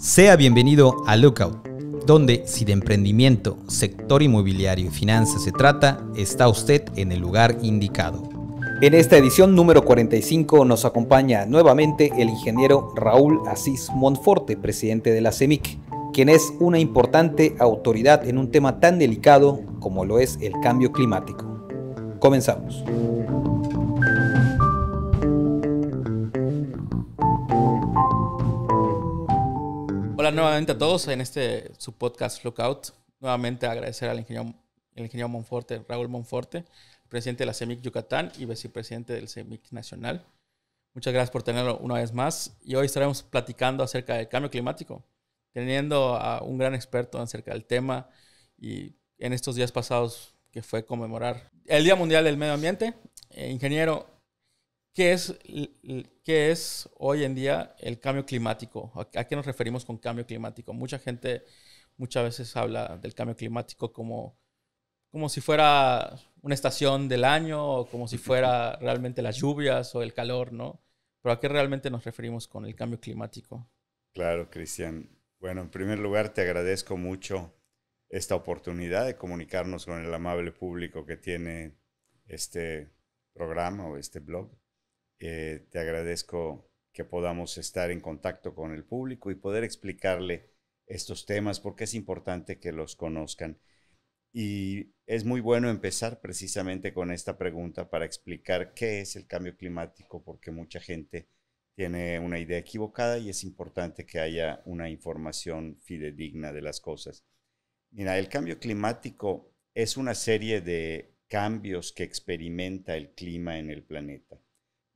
Sea bienvenido a Lookout, donde si de emprendimiento, sector inmobiliario y finanzas se trata, está usted en el lugar indicado. En esta edición número 45 nos acompaña nuevamente el ingeniero Raúl Asís Monforte, presidente de la CEMIC, e quien es una importante autoridad en un tema tan delicado como lo es el cambio climático. Comenzamos. Hola nuevamente a todos en este su podcast Lookout. Nuevamente agradecer al ingeniero, el ingeniero Monforte, Raúl Monforte, presidente de la CEMIC Yucatán y vicepresidente del CEMIC Nacional. Muchas gracias por tenerlo una vez más y hoy estaremos platicando acerca del cambio climático, teniendo a un gran experto acerca del tema y en estos días pasados que fue conmemorar el Día Mundial del Medio Ambiente. Eh, ingeniero, ¿Qué es, ¿Qué es hoy en día el cambio climático? ¿A qué nos referimos con cambio climático? Mucha gente muchas veces habla del cambio climático como, como si fuera una estación del año o como si fuera realmente las lluvias o el calor, ¿no? Pero ¿a qué realmente nos referimos con el cambio climático? Claro, Cristian. Bueno, en primer lugar te agradezco mucho esta oportunidad de comunicarnos con el amable público que tiene este programa o este blog. Eh, te agradezco que podamos estar en contacto con el público y poder explicarle estos temas porque es importante que los conozcan. Y es muy bueno empezar precisamente con esta pregunta para explicar qué es el cambio climático, porque mucha gente tiene una idea equivocada y es importante que haya una información fidedigna de las cosas. Mira, el cambio climático es una serie de cambios que experimenta el clima en el planeta.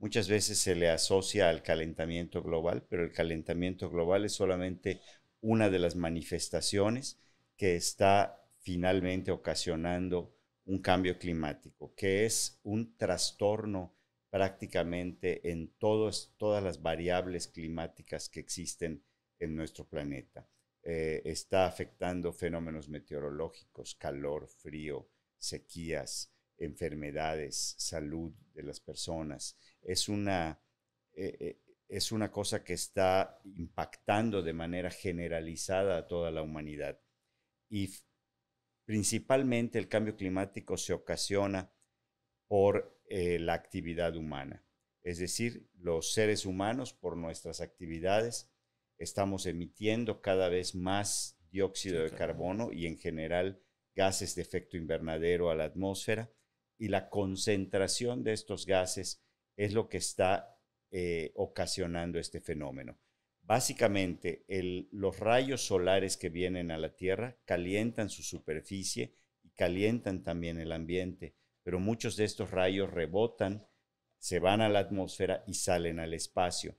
Muchas veces se le asocia al calentamiento global, pero el calentamiento global es solamente una de las manifestaciones que está finalmente ocasionando un cambio climático, que es un trastorno prácticamente en todas las variables climáticas que existen en nuestro planeta. Eh, está afectando fenómenos meteorológicos, calor, frío, sequías, enfermedades, salud de las personas. Eh, eh, es una, cosa que está impactando de manera generalizada a toda la humanidad. Y principalmente el cambio climático se ocasiona por eh, la actividad humana. Es decir, los seres humanos por nuestras actividades estamos emitiendo cada vez más dióxido de carbono y en general gases de efecto invernadero a la atmósfera y la concentración de estos gases es lo que está eh, ocasionando este fenómeno. Básicamente, los rayos solares que vienen a la Tierra calientan su superficie y calientan también el ambiente, pero muchos de estos rayos rebotan, se van a la atmósfera y salen al espacio.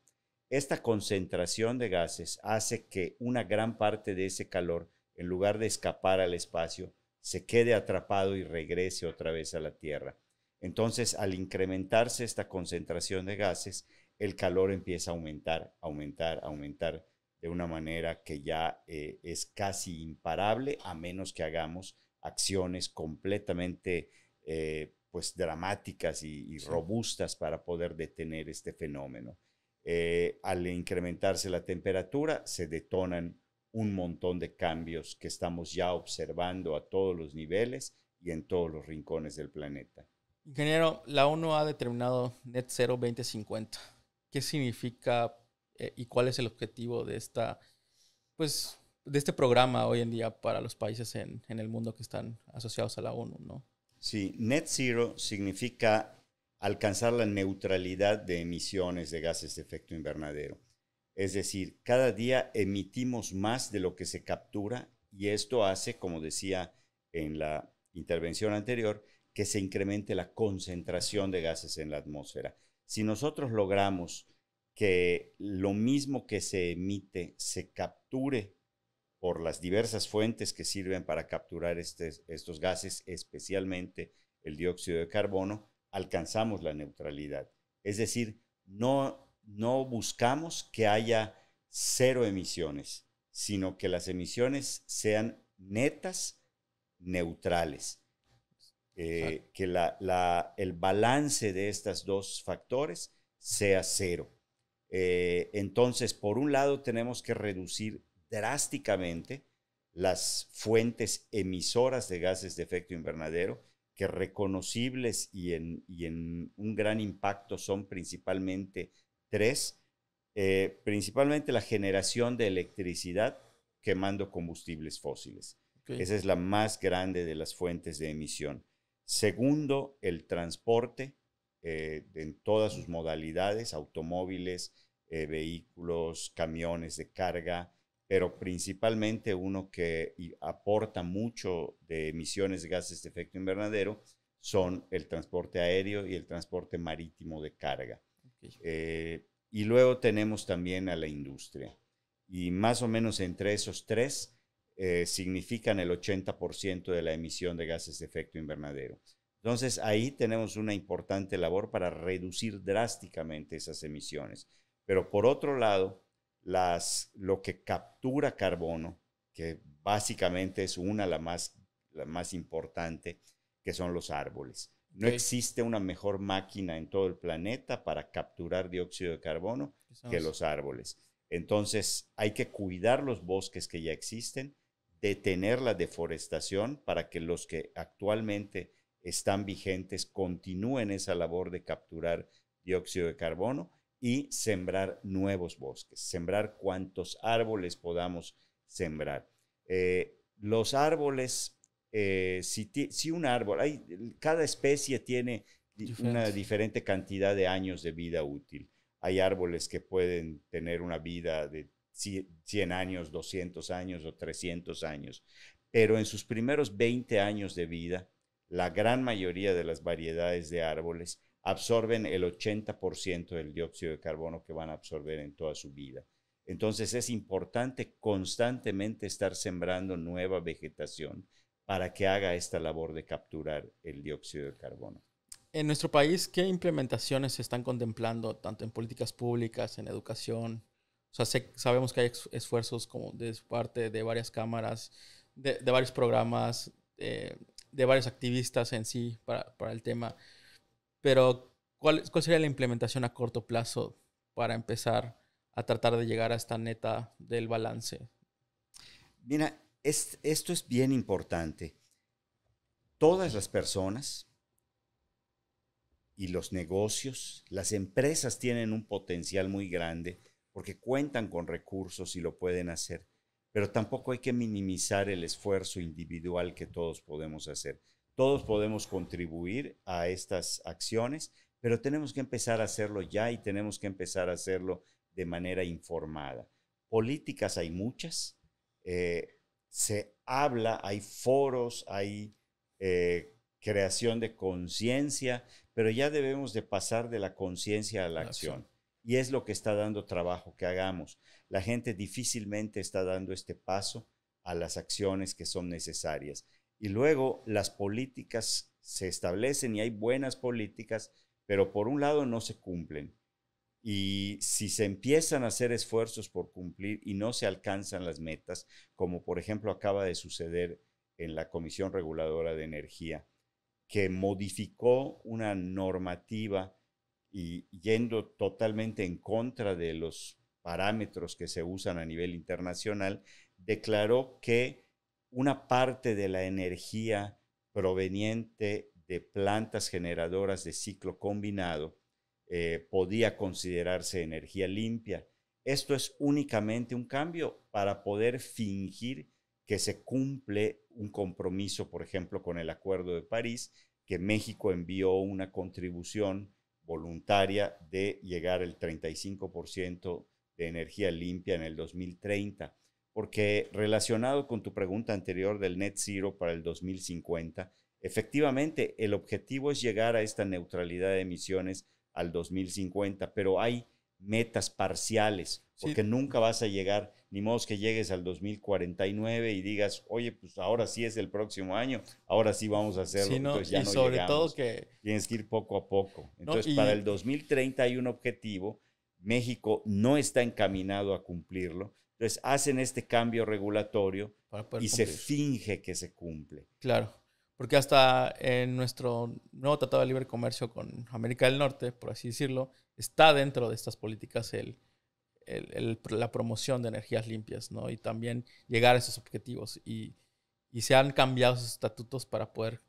Esta concentración de gases hace que una gran parte de ese calor, en lugar de escapar al espacio, se quede atrapado y regrese otra vez a la Tierra. Entonces, al incrementarse esta concentración de gases, el calor empieza a aumentar, aumentar, aumentar de una manera que ya eh, es casi imparable a menos que hagamos acciones completamente eh, pues dramáticas y, robustas para poder detener este fenómeno. Eh, al incrementarse la temperatura se detonan un montón de cambios que estamos ya observando a todos los niveles y en todos los rincones del planeta. Ingeniero, la ONU ha determinado Net Zero 2050. ¿Qué significa eh, y cuál es el objetivo de, esta, pues, de este programa hoy en día para los países en, el mundo que están asociados a la ONU? ¿no? Sí, Net Zero significa alcanzar la neutralidad de emisiones de gases de efecto invernadero. Es decir, cada día emitimos más de lo que se captura y esto hace, como decía en la intervención anterior, que se incremente la concentración de gases en la atmósfera. Si nosotros logramos que lo mismo que se emite se capture por las diversas fuentes que sirven para capturar estos gases, especialmente el dióxido de carbono, alcanzamos la neutralidad. Es decir, no no buscamos que haya cero emisiones, sino que las emisiones sean netas, neutrales. Eh, que el balance de estos dos factores sea cero. Eh, entonces, por un lado, tenemos que reducir drásticamente las fuentes emisoras de gases de efecto invernadero, que reconocibles y y en un gran impacto son principalmente Tres, eh, principalmente la generación de electricidad quemando combustibles fósiles. Esa es la más grande de las fuentes de emisión. Segundo, el transporte eh, en todas sus modalidades, automóviles, eh, vehículos, camiones de carga, pero principalmente uno que aporta mucho de emisiones de gases de efecto invernadero son el transporte aéreo y el transporte marítimo de carga. Eh, y luego tenemos también a la industria. Y más o menos entre esos tres eh, significan el 80% de la emisión de gases de efecto invernadero. Entonces ahí tenemos una importante labor para reducir drásticamente esas emisiones. Pero por otro lado, las, lo que captura carbono, que básicamente es una la más, la más importante, que son los árboles. No existe una mejor máquina en todo el planeta para capturar dióxido de carbono que los árboles. Entonces hay que cuidar los bosques que ya existen, detener la deforestación para que los que actualmente están vigentes continúen esa labor de capturar dióxido de carbono y sembrar nuevos bosques, sembrar cuantos árboles podamos sembrar. Eh, los árboles eh, si, un árbol, hay, cada especie tiene una diferente cantidad de años de vida útil. Hay árboles que pueden tener una vida de 100 años, 200 años o 300 años, pero en sus primeros 20 años de vida, la gran mayoría de las variedades de árboles absorben el 80% del dióxido de carbono que van a absorber en toda su vida. Entonces es importante constantemente estar sembrando nueva vegetación para que haga esta labor de capturar el dióxido de carbono. En nuestro país, ¿qué implementaciones se están contemplando tanto en políticas públicas, en educación? O sea, sabemos que hay esfuerzos como de parte de varias cámaras, de, varios programas, eh, de varios activistas en sí para, el tema. Pero, ¿cuál, ¿cuál sería la implementación a corto plazo para empezar a tratar de llegar a esta neta del balance? Mira, esto es bien importante. Todas las personas y los negocios, las empresas tienen un potencial muy grande porque cuentan con recursos y lo pueden hacer, pero tampoco hay que minimizar el esfuerzo individual que todos podemos hacer. Todos podemos contribuir a estas acciones, pero tenemos que empezar a hacerlo ya y tenemos que empezar a hacerlo de manera informada. Políticas hay muchas, eh, se habla, hay foros, hay eh, creación de conciencia, pero ya debemos de pasar de la conciencia a la, acción. Y es lo que está dando trabajo que hagamos. La gente difícilmente está dando este paso a las acciones que son necesarias. Y luego las políticas se establecen y hay buenas políticas, pero por un lado no se cumplen. Y si se empiezan a hacer esfuerzos por cumplir y no se alcanzan las metas, como por ejemplo acaba de suceder en la Comisión Reguladora de Energía, que modificó una normativa y yendo totalmente en contra de los parámetros que se usan a nivel internacional, declaró que una parte de la energía proveniente de plantas generadoras de ciclo combinado eh, podía considerarse energía limpia. Esto es únicamente un cambio para poder fingir que se cumple un compromiso, por ejemplo, con el Acuerdo de París, que México envió una contribución voluntaria de llegar al 35% de energía limpia en el 2030. Porque relacionado con tu pregunta anterior del net zero para el 2050, efectivamente el objetivo es llegar a esta neutralidad de emisiones al 2050, pero hay metas parciales, porque nunca vas a llegar, ni modo que llegues al 2049 y digas, oye, pues ahora sí es el próximo año, ahora sí vamos a hacerlo. ya y sobre todo que... Tienes que ir poco a poco. Entonces, para el 2030 hay un objetivo, México no está encaminado a cumplirlo, entonces hacen este cambio regulatorio y se finge que se cumple. Claro. Porque hasta en nuestro nuevo Tratado de Libre Comercio con América del Norte, por así decirlo, está dentro de estas políticas el, la promoción de energías limpias, ¿no? Y también llegar a esos objetivos. Y, y se han cambiado sus estatutos para poder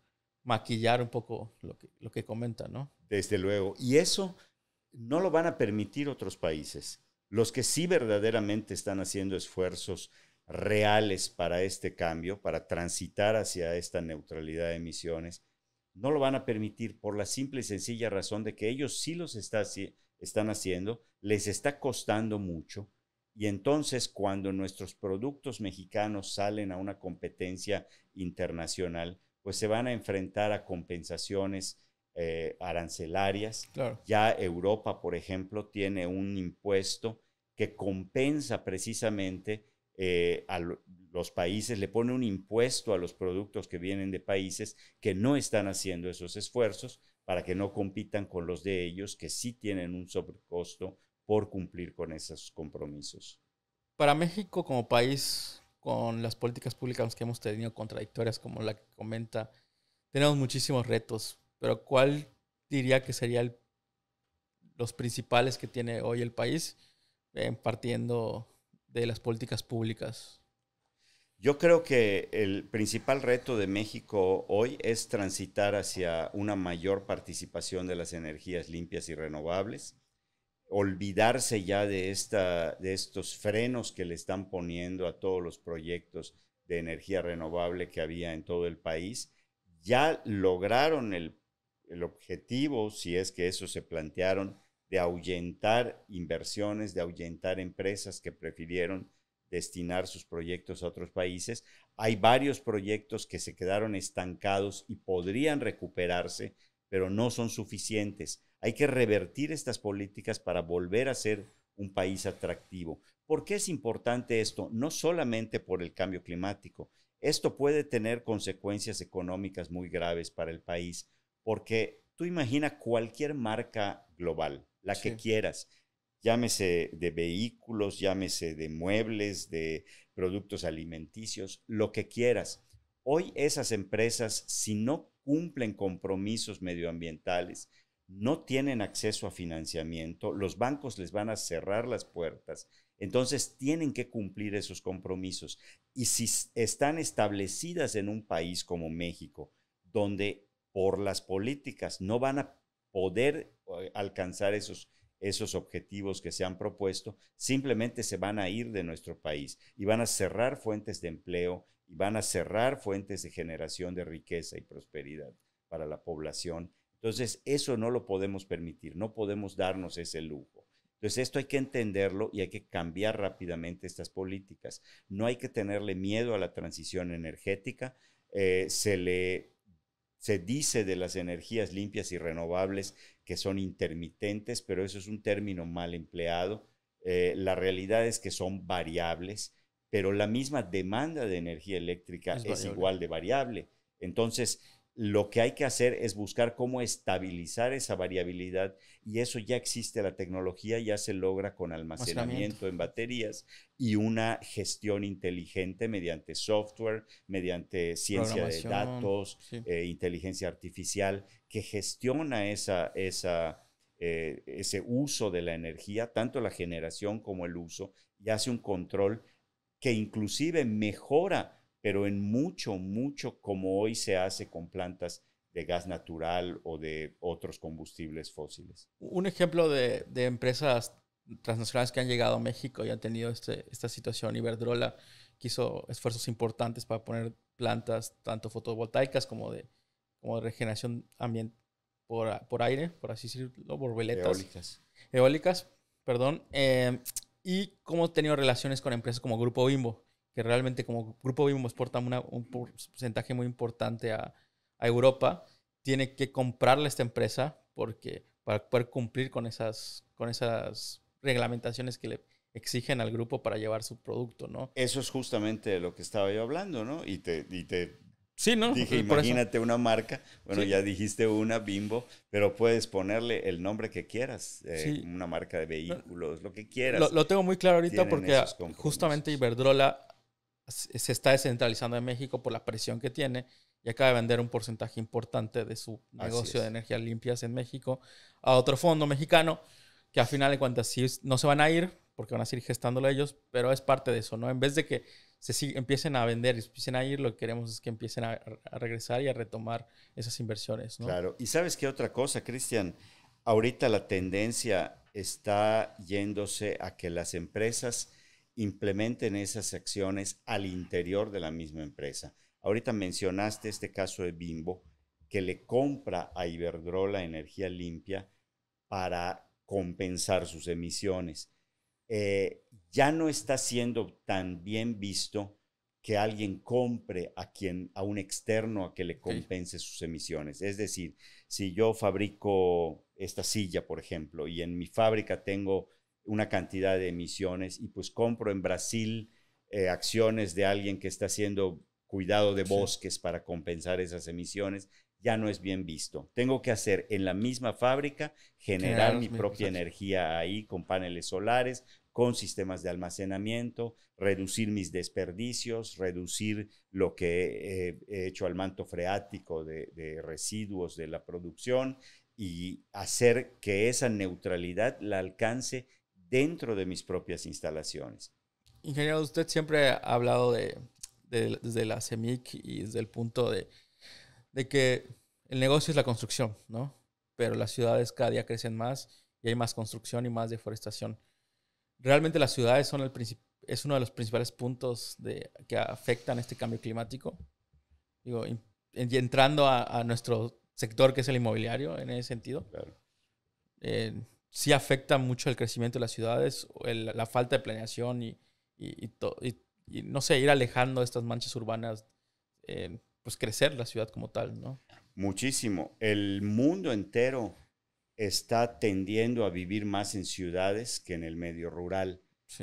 maquillar un poco lo que, lo que comenta, ¿no? Desde luego. Y eso no lo van a permitir otros países. Los que sí verdaderamente están haciendo esfuerzos reales para este cambio, para transitar hacia esta neutralidad de emisiones, no lo van a permitir por la simple y sencilla razón de que ellos sí los están haciendo, les está costando mucho. Y entonces cuando nuestros productos mexicanos salen a una competencia internacional, pues se van a enfrentar a compensaciones eh, arancelarias. Ya Europa, por ejemplo, tiene un impuesto que compensa precisamente eh, a los países, le pone un impuesto a los productos que vienen de países que no están haciendo esos esfuerzos para que no compitan con los de ellos, que sí tienen un sobrecosto por cumplir con esos compromisos. Para México como país, con las políticas públicas que hemos tenido contradictorias, como la que comenta, tenemos muchísimos retos, pero ¿cuál diría que sería los principales que tiene hoy el país, eh, partiendo de las políticas públicas? Yo creo que el principal reto de México hoy es transitar hacia una mayor participación de las energías limpias y renovables, olvidarse ya de, esta, de estos frenos que le están poniendo a todos los proyectos de energía renovable que había en todo el país. Ya lograron el, el objetivo, si es que eso se plantearon, de ahuyentar inversiones, de ahuyentar empresas que prefirieron destinar sus proyectos a otros países. Hay varios proyectos que se quedaron estancados y podrían recuperarse, pero no son suficientes. Hay que revertir estas políticas para volver a ser un país atractivo. ¿Por qué es importante esto? No solamente por el cambio climático. Esto puede tener consecuencias económicas muy graves para el país, porque tú imagina cualquier marca global la que quieras. Llámese de vehículos, llámese de muebles, de productos alimenticios, lo que quieras. Hoy esas empresas, si no cumplen compromisos medioambientales, no tienen acceso a financiamiento, los bancos les van a cerrar las puertas. Entonces tienen que cumplir esos compromisos. Y si están establecidas en un país como México, donde por las políticas no van a poder eh, alcanzar esos, esos objetivos que se han propuesto, simplemente se van a ir de nuestro país y van a cerrar fuentes de empleo y van a cerrar fuentes de generación de riqueza y prosperidad para la población. Entonces, eso no lo podemos permitir, no podemos darnos ese lujo. Entonces, esto hay que entenderlo y hay que cambiar rápidamente estas políticas. No hay que tenerle miedo a la transición energética. Eh, se le se dice de las energías limpias y renovables que son intermitentes, pero eso es un término mal empleado. Eh, la realidad es que son variables, pero la misma demanda de energía eléctrica es igual de variable. Entonces, lo que hay que hacer es buscar cómo estabilizar esa variabilidad y eso ya existe, la tecnología ya se logra con almacenamiento en baterías y una gestión inteligente mediante software, mediante ciencia de datos, eh, inteligencia artificial que gestiona esa, esa, eh, ese uso de la energía, tanto la generación como el uso, y hace un control que inclusive mejora pero en mucho, mucho como hoy se hace con plantas de gas natural o de otros combustibles fósiles. Un ejemplo de, de empresas transnacionales que han llegado a México y han tenido este, esta situación, Iberdrola, que hizo esfuerzos importantes para poner plantas tanto fotovoltaicas como de, como de regeneración ambiental por, por, aire, por así decirlo, borboletas. Eólicas. Eólicas, perdón. Eh, y cómo ha tenido relaciones con empresas como Grupo Bimbo, que realmente como Grupo Bimbo exporta un porcentaje muy importante a, Europa, tiene que comprarle esta empresa porque, para poder cumplir con esas, con esas reglamentaciones que le exigen al grupo para llevar su producto, ¿no? Eso es justamente lo que estaba yo hablando, ¿no? Y te, y te sí, ¿no? dije, imagínate una marca, bueno, ya dijiste una, Bimbo, pero puedes ponerle el nombre que quieras, eh, una marca de vehículos, lo que quieras. Lo, tengo muy claro ahorita porque justamente Iberdrola se está descentralizando en México por la presión que tiene y acaba de vender un porcentaje importante de su negocio de energías limpias en México a otro fondo mexicano que al final de cuentas no se van a ir porque van a seguir gestándolo ellos, pero es parte de eso, ¿no? En vez de que se empiecen a vender y empiecen a ir, lo que queremos es que empiecen a, a regresar y a retomar esas inversiones, ¿no? Claro, y sabes qué otra cosa, Cristian, ahorita la tendencia está yéndose a que las empresas implementen esas acciones al interior de la misma empresa. Ahorita mencionaste este caso de Bimbo, que le compra a Iberdrola energía limpia para compensar sus emisiones. Eh, ya no está siendo tan bien visto que alguien compre a quien a un externo a que le compense sus emisiones. Es decir, si yo fabrico esta silla, por ejemplo, y en mi fábrica tengo una cantidad de emisiones y pues compro en Brasil eh, acciones de alguien que está haciendo cuidado de bosques para compensar esas emisiones, ya no es bien visto. Tengo que hacer en la misma fábrica, generar mi propia energía ahí con paneles solares, con sistemas de almacenamiento, reducir mis desperdicios, reducir lo que he hecho al manto freático de residuos de la producción y hacer que esa neutralidad la alcance dentro de mis propias instalaciones. Ingeniero, usted siempre ha hablado de, desde la CEMIC y desde el punto de, de que el negocio es la construcción, ¿no? Pero las ciudades cada día crecen más y hay más construcción y más deforestación. Realmente las ciudades son el es uno de los principales puntos de, que afectan este cambio climático. Digo, entrando a, nuestro sector que es el inmobiliario en ese sentido. Claro. Eh, sí afecta mucho el crecimiento de las ciudades, la falta de planeación y, no sé, ir alejando estas manchas urbanas, eh, pues crecer la ciudad como tal, ¿no? Muchísimo. El mundo entero está tendiendo a vivir más en ciudades que en el medio rural.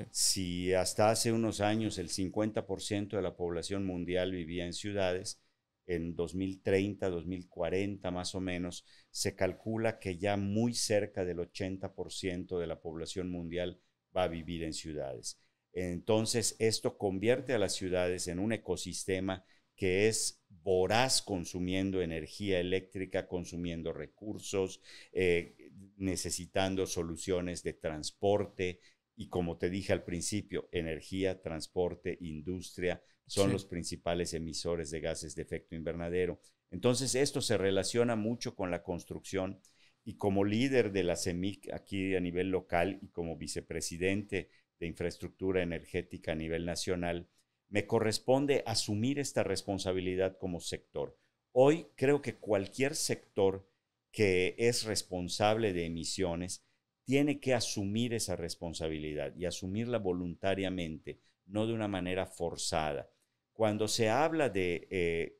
Si hasta hace unos años el 50% de la población mundial vivía en ciudades, en 2030, 2040 más o menos, se calcula que ya muy cerca del 80% de la población mundial va a vivir en ciudades. Entonces, esto convierte a las ciudades en un ecosistema que es voraz consumiendo energía eléctrica, consumiendo recursos, eh, necesitando soluciones de transporte y, como te dije al principio, energía, transporte, industria, son los principales emisores de gases de efecto invernadero. Entonces, esto se relaciona mucho con la construcción y como líder de la CEMIC aquí a nivel local y como vicepresidente de infraestructura energética a nivel nacional, me corresponde asumir esta responsabilidad como sector. Hoy creo que cualquier sector que es responsable de emisiones tiene que asumir esa responsabilidad y asumirla voluntariamente, no de una manera forzada. Cuando se habla eh,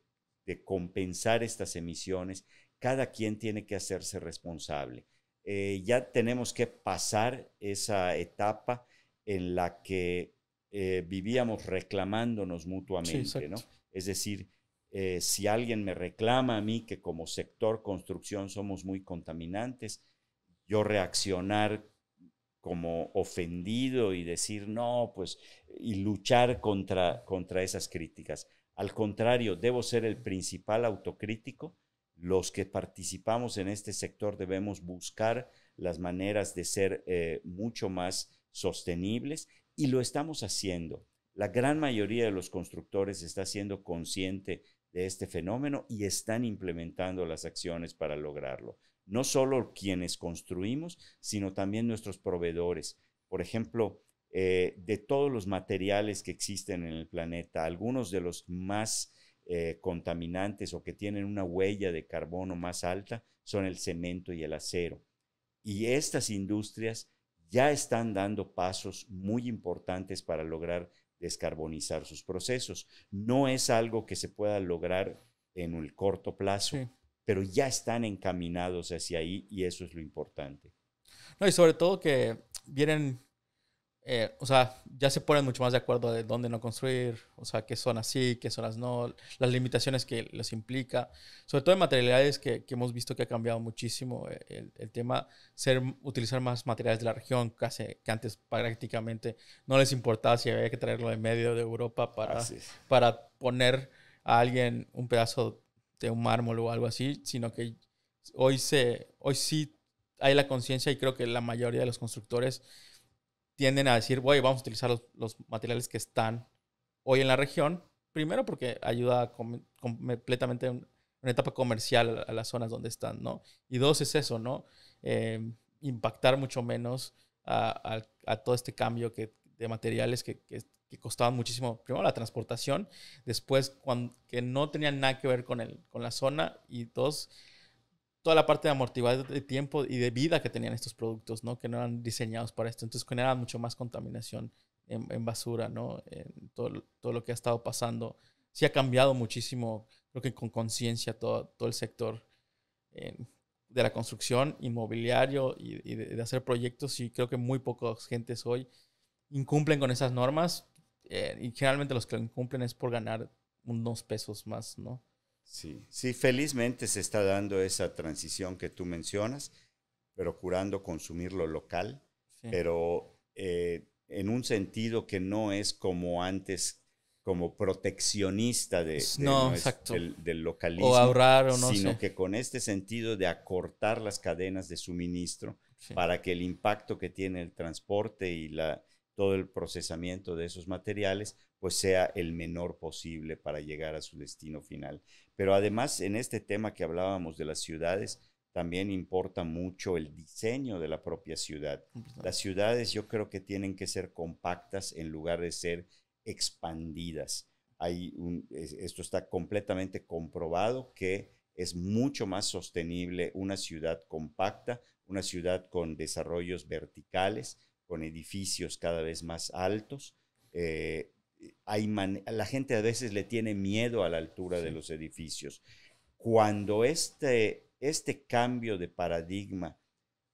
de, compensar estas emisiones, cada quien tiene que hacerse responsable. Eh, ya tenemos que pasar esa etapa en la que eh, vivíamos reclamándonos mutuamente, ¿no? Es decir, si alguien me reclama a mí que como sector construcción somos muy contaminantes, yo reaccionar como ofendido y decir no, pues, y luchar contra, esas críticas. Al contrario, debo ser el principal autocrítico. Los que participamos en este sector debemos buscar las maneras de ser eh, mucho más sostenibles y lo estamos haciendo. La gran mayoría de los constructores está siendo consciente de este fenómeno y están implementando las acciones para lograrlo no solo quienes construimos, sino también nuestros proveedores. Por ejemplo, eh, de todos los materiales que existen en el planeta, algunos de los más eh, contaminantes o que tienen una huella de carbono más alta son el cemento y el acero. Y estas industrias ya están dando pasos muy importantes para lograr descarbonizar sus procesos. No es algo que se pueda lograr en el corto plazo, pero ya están encaminados hacia ahí y eso es lo importante. No, y sobre todo que vienen, eh, o sea, ya se ponen mucho más de acuerdo de dónde no construir, o sea, qué zonas sí, qué zonas no, las limitaciones que les implica, sobre todo en materialidades que, que hemos visto que ha cambiado muchísimo eh, el, el, tema, ser, utilizar más materiales de la región, casi, que antes prácticamente no les importaba si había que traerlo de medio de Europa para, para poner a alguien un pedazo este, un mármol o algo así, sino que hoy, se, hoy sí hay la conciencia y creo que la mayoría de los constructores tienden a decir, voy vamos a utilizar los, materiales que están hoy en la región. Primero porque ayuda completamente en una etapa comercial a, las zonas donde están, ¿no? Y dos es eso, ¿no? Eh, impactar mucho menos a, todo este cambio que, de materiales que, que costaban muchísimo, primero la transportación, después que no tenían nada que ver con, el, con la zona y dos, toda la parte de amortiguar de tiempo y de vida que tenían estos productos, ¿no? Que no eran diseñados para esto, entonces generaban mucho más contaminación en, basura, ¿no? En todo, todo lo que ha estado pasando. Sí ha cambiado muchísimo, creo que con conciencia todo, todo el sector. de la construcción, inmobiliario y, de, de, hacer proyectos y creo que muy pocas gentes hoy incumplen con esas normas eh, y generalmente los que lo incumplen es por ganar unos pesos más, ¿no? Sí, sí, felizmente se está dando esa transición que tú mencionas, procurando consumir lo local, pero eh, en un sentido que no es como antes como proteccionista de, no, Del, localismo, o ahorrar, o no sino que con este sentido de acortar las cadenas de suministro para que el impacto que tiene el transporte y la, todo el procesamiento de esos materiales pues sea el menor posible para llegar a su destino final. Pero además en este tema que hablábamos de las ciudades, también importa mucho el diseño de la propia ciudad. Las ciudades yo creo que tienen que ser compactas en lugar de ser expandidas. esto está completamente comprobado que es mucho más sostenible una ciudad compacta, una ciudad con desarrollos verticales, con edificios cada vez más altos. Eh, hay la gente a veces le tiene miedo a la altura de los edificios. Cuando este, este cambio de paradigma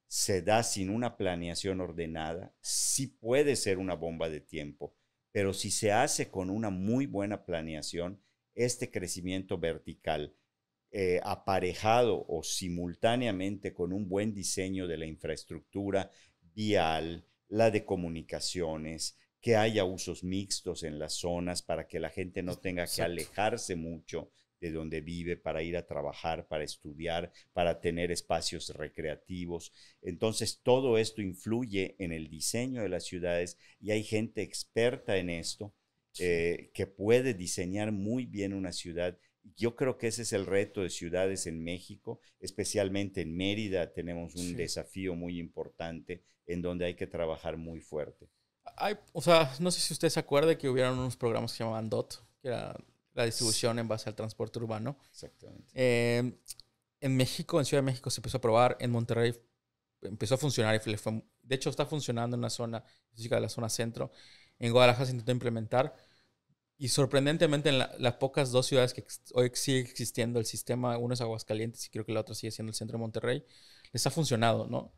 se da sin una planeación ordenada, sí puede ser una bomba de tiempo, pero si se hace con una muy buena planeación, este crecimiento vertical eh, aparejado o simultáneamente con un buen diseño de la infraestructura vial, la de comunicaciones, que haya usos mixtos en las zonas para que la gente no tenga que alejarse mucho de donde vive para ir a trabajar, para estudiar, para tener espacios recreativos. Entonces, todo esto influye en el diseño de las ciudades y hay gente experta en esto eh, que puede diseñar muy bien una ciudad yo creo que ese es el reto de ciudades en México, especialmente en Mérida tenemos un desafío muy importante en donde hay que trabajar muy fuerte. o sea, no sé si ustedes se acuerda que hubieron unos programas que se llamaban DOT, que era la distribución en base al transporte urbano. Exactamente. Eh, en México, en Ciudad de México se empezó a probar, en Monterrey empezó a funcionar y fue, de hecho está funcionando en una zona física de la zona centro. En Guadalajara se intentó implementar y sorprendentemente en las pocas dos ciudades que hoy sigue existiendo el sistema, uno es Aguascalientes y creo que la otra sigue siendo el centro de Monterrey, les ha funcionado, ¿no?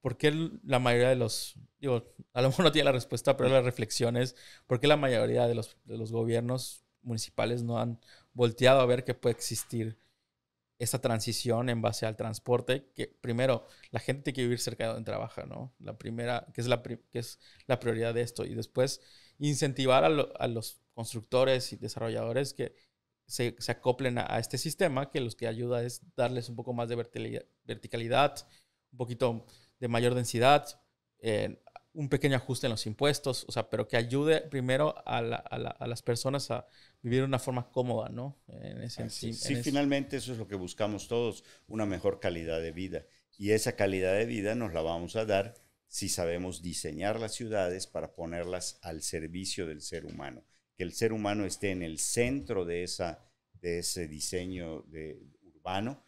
¿Por qué la mayoría de los, digo, a lo mejor no tiene la respuesta, pero la reflexión es, ¿por qué la mayoría de los, de los gobiernos municipales no han volteado a ver que puede existir esa transición en base al transporte, que primero la gente tiene que vivir cerca de donde trabaja, ¿no? La primera, que es la, que es la prioridad de esto. Y después, incentivar a, los constructores y desarrolladores que se, acoplen a, este sistema, que los que ayuda es darles un poco más de verticalidad, un poquito de mayor densidad, eh, un pequeño ajuste en los impuestos, o sea, pero que ayude primero a, las personas a vivir de una forma cómoda, ¿no? En sí, finalmente eso es lo que buscamos todos, una mejor calidad de vida. Y esa calidad de vida nos la vamos a dar si sabemos diseñar las ciudades para ponerlas al servicio del ser humano, que el ser humano esté en el centro de, esa, de ese diseño urbano,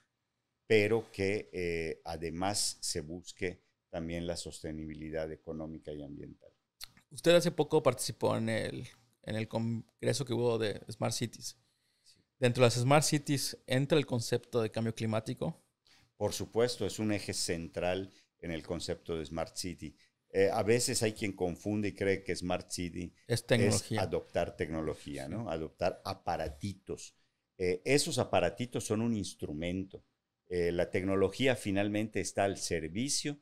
pero que eh, además se busque también la sostenibilidad económica y ambiental. Usted hace poco participó en el, en el congreso que hubo de Smart Cities. Dentro de las Smart Cities entra el concepto de cambio climático. Por supuesto, es un eje central en el concepto de Smart City. Eh, a veces hay quien confunde y cree que Smart City es, adoptar tecnología, ¿no? adoptar aparatitos. Eh, esos aparatitos son un instrumento. Eh, la tecnología finalmente está al servicio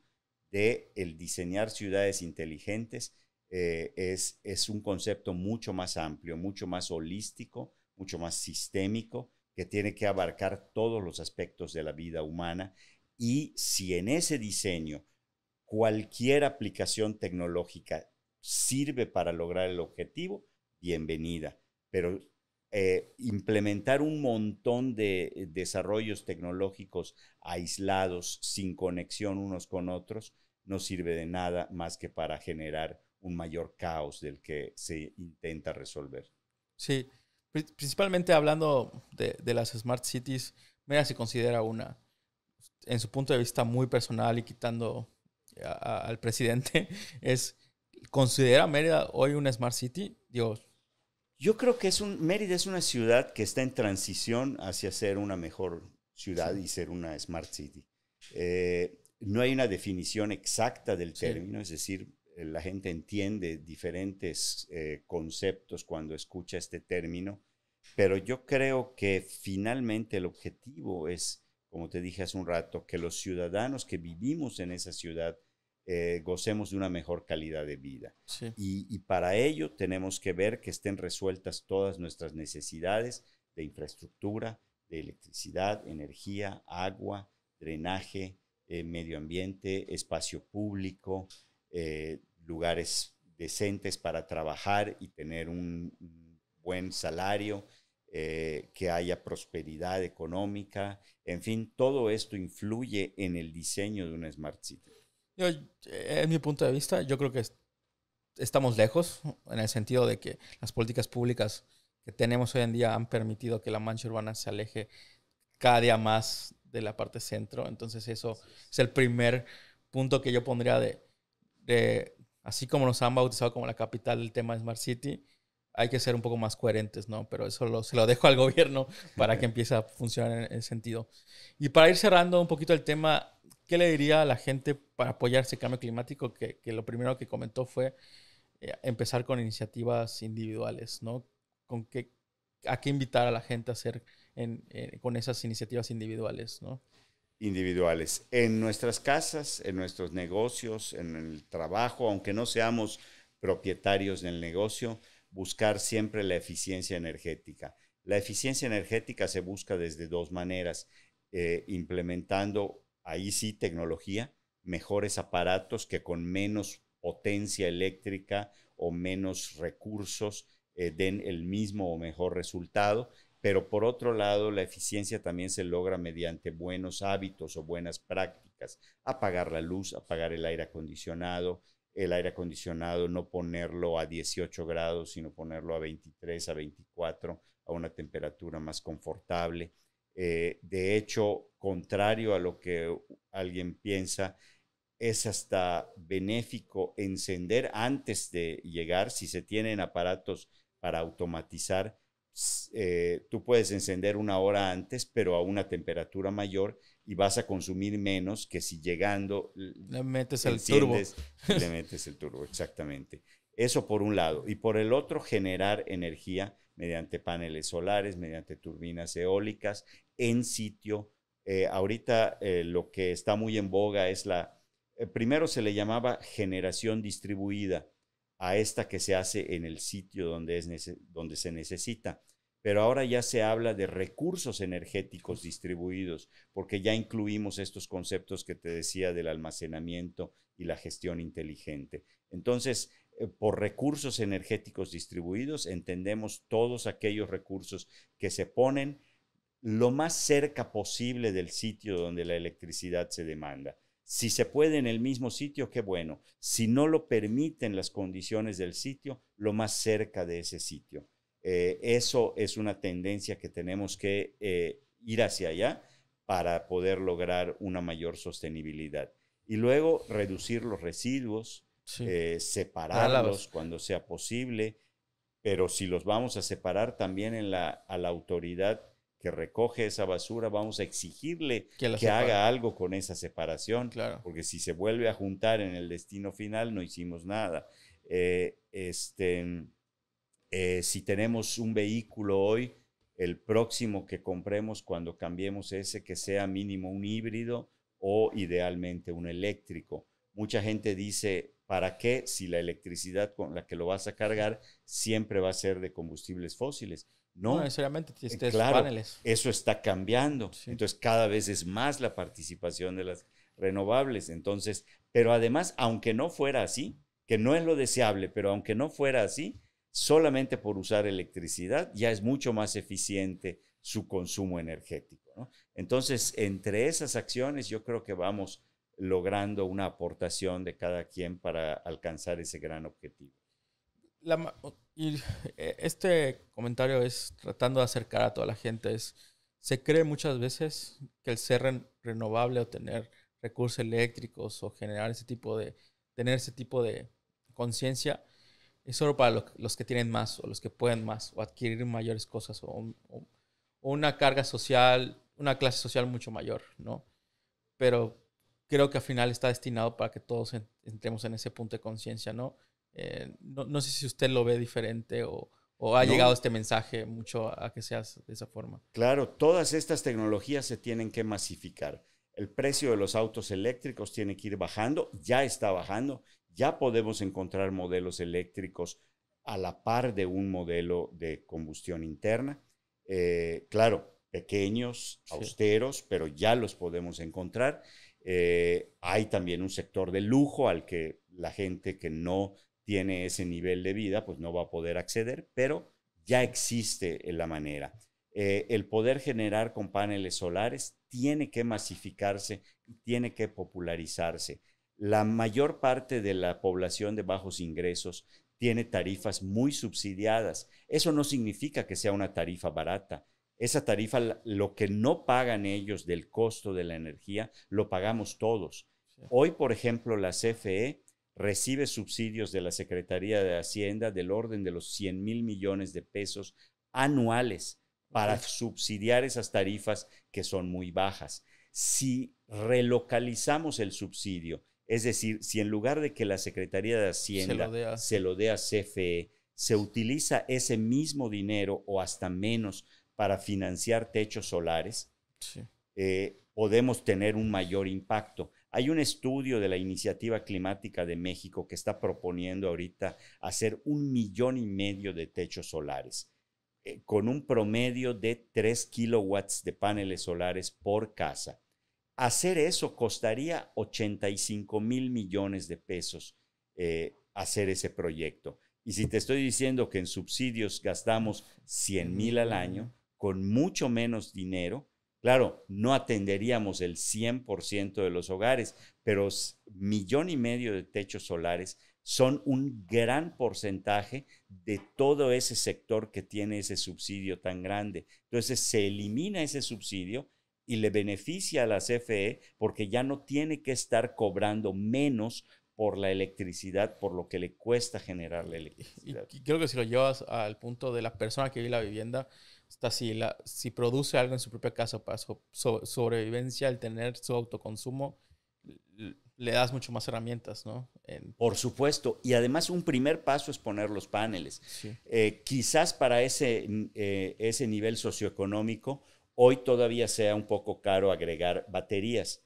de el diseñar ciudades inteligentes. es, es un concepto mucho más amplio, mucho más holístico, mucho más sistémico, que tiene que abarcar todos los aspectos de la vida humana y si en ese diseño cualquier aplicación tecnológica sirve para lograr el objetivo, bienvenida. Pero eh, implementar un montón de eh, desarrollos tecnológicos aislados, sin conexión unos con otros, no sirve de nada más que para generar un mayor caos del que se intenta resolver. Sí, principalmente hablando de, las smart cities, mira se considera una en su punto de vista muy personal y quitando al presidente, es, ¿considera Mérida hoy una Smart City? Dios. Yo creo que es un, Mérida es una ciudad que está en transición hacia ser una mejor ciudad y ser una Smart City. Eh, no hay una definición exacta del término, es decir, la gente entiende diferentes eh, conceptos cuando escucha este término, pero yo creo que finalmente el objetivo es como te dije hace un rato, que los ciudadanos que vivimos en esa ciudad eh, gocemos de una mejor calidad de vida. Y, para ello tenemos que ver que estén resueltas todas nuestras necesidades de infraestructura, de electricidad, energía, agua, drenaje, eh, medio ambiente, espacio público, eh, lugares decentes para trabajar y tener un buen salario eh, que haya prosperidad económica, en fin, todo esto influye en el diseño de una Smart City. Eh, en mi punto de vista, yo creo que estamos lejos en el sentido de que las políticas públicas que tenemos hoy en día han permitido que la mancha urbana se aleje cada día más de la parte centro. Entonces eso es el primer punto que yo pondría de así como nos han bautizado como la capital del tema Smart City, hay que ser un poco más coherentes, ¿no? Pero eso se lo dejo al gobierno para que empiece a funcionar en ese sentido. Y para ir cerrando un poquito el tema, ¿qué le diría a la gente para apoyarse ese cambio climático? Que, lo primero que comentó fue eh, empezar con iniciativas individuales, ¿no? ¿Con qué, ¿A qué invitar a la gente a hacer eh, con esas iniciativas individuales, ¿no? Individuales. En nuestras casas, en nuestros negocios, en el trabajo, aunque no seamos propietarios del negocio, buscar siempre la eficiencia energética. La eficiencia energética se busca desde dos maneras, eh, implementando ahí sí tecnología, mejores aparatos que con menos potencia eléctrica o menos recursos eh, den el mismo o mejor resultado, pero por otro lado la eficiencia también se logra mediante buenos hábitos o buenas prácticas, apagar la luz, apagar el aire acondicionado, el aire acondicionado, no ponerlo a 18 grados, sino ponerlo a 23, a 24, a una temperatura más confortable. Eh, de hecho, contrario a lo que alguien piensa, es hasta benéfico encender antes de llegar, si se tienen aparatos para automatizar, eh, tú puedes encender una hora antes, pero a una temperatura mayor y vas a consumir menos que si llegando le metes el turbo. Le metes el turbo, exactamente. Eso por un lado. Y por el otro, generar energía mediante paneles solares, mediante turbinas eólicas, en sitio. Eh, ahorita eh, lo que está muy en boga es la, eh, primero se le llamaba generación distribuida a esta que se hace en el sitio donde, es donde se necesita pero ahora ya se habla de recursos energéticos distribuidos, porque ya incluimos estos conceptos que te decía del almacenamiento y la gestión inteligente. Entonces, eh, por recursos energéticos distribuidos entendemos todos aquellos recursos que se ponen lo más cerca posible del sitio donde la electricidad se demanda. Si se puede en el mismo sitio, qué bueno. Si no lo permiten las condiciones del sitio, lo más cerca de ese sitio. Eh, eso es una tendencia que tenemos que eh, ir hacia allá para poder lograr una mayor sostenibilidad. Y luego reducir los residuos, eh, separarlos cuando sea posible, pero si los vamos a separar también en la, a la autoridad que recoge esa basura, vamos a exigirle que, haga algo con esa separación, porque si se vuelve a juntar en el destino final, no hicimos nada. este, eh, si tenemos un vehículo hoy, el próximo que compremos cuando cambiemos ese que sea mínimo un híbrido o idealmente un eléctrico. Mucha gente dice, ¿para qué si la electricidad con la que lo vas a cargar siempre va a ser de combustibles fósiles? No, necesariamente tienes eh, paneles. Eso está cambiando. Entonces cada vez es más la participación de las renovables. Entonces, pero además, aunque no fuera así, que no es lo deseable, pero aunque no fuera así, solamente por usar electricidad ya es mucho más eficiente su consumo energético. Entonces, entre esas acciones yo creo que vamos logrando una aportación de cada quien para alcanzar ese gran objetivo. Eh, este comentario es tratando de acercar a toda la gente. Es, se cree muchas veces que el ser renovable o tener recursos eléctricos o generar tener ese tipo de conciencia es solo para los, que tienen más o los que pueden más o adquirir mayores cosas o, o, una carga social, una clase social mucho mayor, ¿no? Pero creo que al final está destinado para que todos entremos en ese punto de conciencia, ¿no? Eh, ¿no? ¿no? sé si usted lo ve diferente o, o ha llegado este mensaje mucho a, a que seas de esa forma. Claro, todas estas tecnologías se tienen que masificar. El precio de los autos eléctricos tiene que ir bajando, ya está bajando ya podemos encontrar modelos eléctricos a la par de un modelo de combustión interna. Eh, claro, pequeños, austeros, pero ya los podemos encontrar. Eh, hay también un sector de lujo al que la gente que no tiene ese nivel de vida, pues no va a poder acceder, pero ya existe la manera. Eh, el poder generar con paneles solares tiene que masificarse, tiene que popularizarse la mayor parte de la población de bajos ingresos tiene tarifas muy subsidiadas. Eso no significa que sea una tarifa barata. Esa tarifa, lo que no pagan ellos del costo de la energía, lo pagamos todos. Hoy, por ejemplo, la CFE recibe subsidios de la Secretaría de Hacienda del orden de los 100 mil millones de pesos anuales para subsidiar esas tarifas que son muy bajas. Si relocalizamos el subsidio es decir, si en lugar de que la Secretaría de Hacienda se lo dé a, CFE, se utiliza ese mismo dinero o hasta menos para financiar techos solares, eh, podemos tener un mayor impacto. Hay un estudio de la Iniciativa Climática de México que está proponiendo ahorita hacer un millón y medio de techos solares, eh, con un promedio de 3 kilowatts de paneles solares por casa. Hacer eso costaría 85 mil millones de pesos eh, hacer ese proyecto. Y si te estoy diciendo que en subsidios gastamos 100 mil al año, con mucho menos dinero, claro, no atenderíamos el 100% de los hogares, pero millón y medio de techos solares son un gran porcentaje de todo ese sector que tiene ese subsidio tan grande. Entonces se elimina ese subsidio y le beneficia a la CFE porque ya no tiene que estar cobrando menos por la electricidad, por lo que le cuesta generar la electricidad. creo que si lo llevas al punto de la persona que vive la vivienda, hasta si, la, si produce algo en su propia casa para su sobrevivencia, el tener su autoconsumo, le das mucho más herramientas, ¿no? Por supuesto. Y además un primer paso es poner los paneles. Eh, quizás para ese, mm, eh, ese nivel socioeconómico hoy todavía sea un poco caro agregar baterías,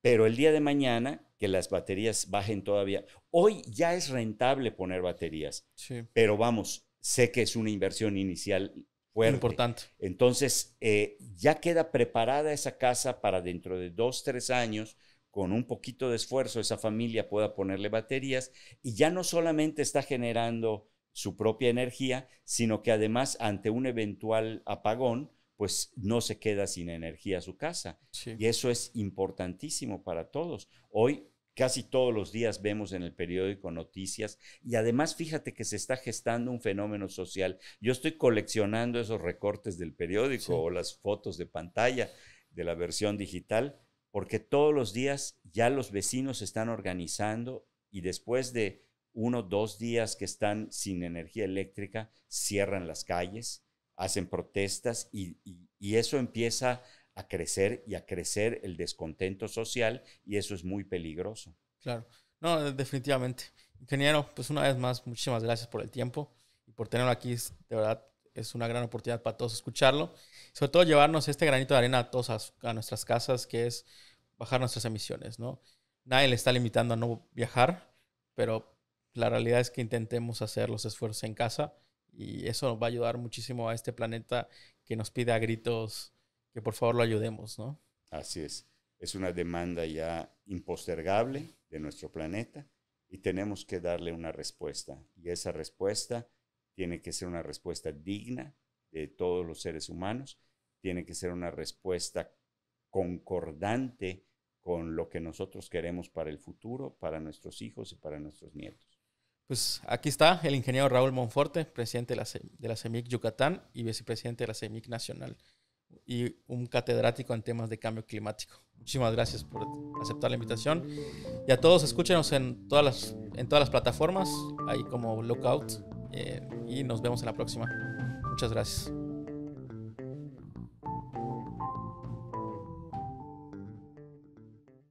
pero el día de mañana que las baterías bajen todavía. Hoy ya es rentable poner baterías, pero vamos, sé que es una inversión inicial fuerte. Importante. Entonces, eh, ya queda preparada esa casa para dentro de dos, tres años, con un poquito de esfuerzo, esa familia pueda ponerle baterías y ya no solamente está generando su propia energía, sino que además ante un eventual apagón, pues no se queda sin energía su casa. Y eso es importantísimo para todos. Hoy casi todos los días vemos en el periódico noticias y además fíjate que se está gestando un fenómeno social. Yo estoy coleccionando esos recortes del periódico o las fotos de pantalla de la versión digital porque todos los días ya los vecinos se están organizando y después de uno, dos días que están sin energía eléctrica, cierran las calles, hacen protestas y, eso empieza a crecer y a crecer el descontento social y eso es muy peligroso. Claro, no, definitivamente. Ingeniero, pues una vez más, muchísimas gracias por el tiempo y por tenerlo aquí. De verdad, es una gran oportunidad para todos escucharlo. Sobre todo llevarnos este granito de arena a todas a nuestras casas, que es bajar nuestras emisiones, ¿no? Nadie le está limitando a no viajar, pero la realidad es que intentemos hacer los esfuerzos en casa y eso nos va a ayudar muchísimo a este planeta que nos pide a gritos que por favor lo ayudemos, ¿no? Así es. Es una demanda ya impostergable de nuestro planeta y tenemos que darle una respuesta. Y esa respuesta tiene que ser una respuesta digna de todos los seres humanos, tiene que ser una respuesta concordante con lo que nosotros queremos para el futuro, para nuestros hijos y para nuestros nietos. Pues aquí está el ingeniero Raúl Monforte, presidente de la, CEMIC Yucatán y vicepresidente de la CEMIC Nacional y un catedrático en temas de cambio climático. Muchísimas gracias por aceptar la invitación. Y a todos, escúchenos en todas las, en todas las plataformas, ahí como Lookout, eh, y nos vemos en la próxima. Muchas gracias.